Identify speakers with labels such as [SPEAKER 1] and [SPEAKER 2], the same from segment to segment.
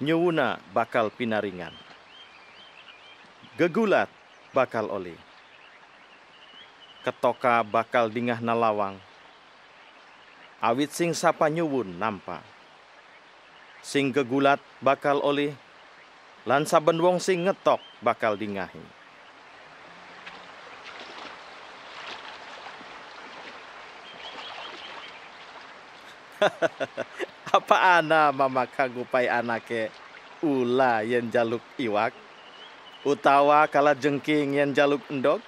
[SPEAKER 1] nyewuna bakal pinaringan. Gegulat bakal oli. Ketoka bakal dingah nalawang. Awit sing sapa nyewun nampa. Sing gegulat bakal oli. Lan saben wong sing ngetok bakal dingahi. Apa ana mama kagupai anake ula yen jaluk iwak? Utawa kala jengking yen jaluk endok?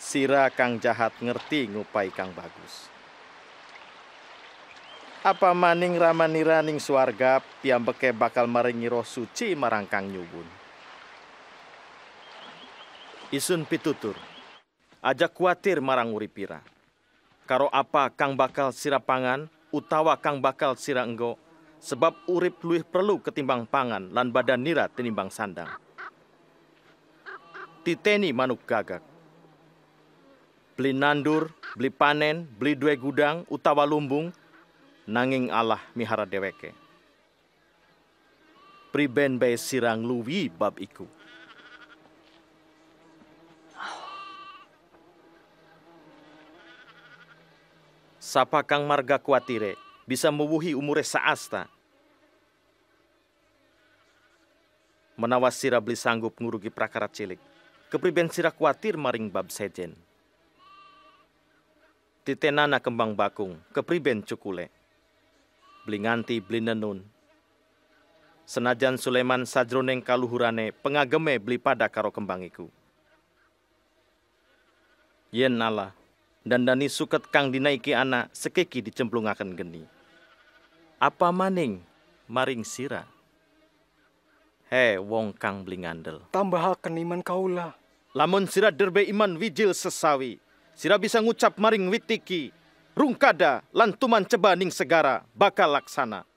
[SPEAKER 1] Sira kang jahat ngerti ngupai kang bagus. Apa maning ramanira ning swarga piyambeke bakal maringi roh suci marang kang nyubun. Isun pitutur. Ajak kuatir marang uripira. Karo apa kang bakal sira pangan utawa kang bakal sira enggo sebab urip luih perlu ketimbang pangan lan badan nira tinimbang sandang. Titeni manuk gagak. Beli nandur, beli panen, beli dua gudang utawa lumbung nanging Allah mihara deweke. Priben bae sirang luwi bab iku. Sapa kang marga kuatire bisa mewuhi umure saasta. Menawa sira beli sanggup ngurugi prakara cilik, kepriben sira kuatir maring bab sejen. Titenana kembang bakung, kepriben cukule. Beli nganti, beli nenun. Senajan Sulaiman sajroneng kaluhurane, pengageme beli pada karo kembang iku. Yen Allah, dan dani suket kang dinaiki anak sekeki dicemplungakan geni. Apa maning maring sira? He wong kang blingandel. Tambah iman kaula. Lamun sira derbe iman wijil sesawi, sira bisa ngucap maring witiki, rungkada lantuman cebaning segara bakal laksana.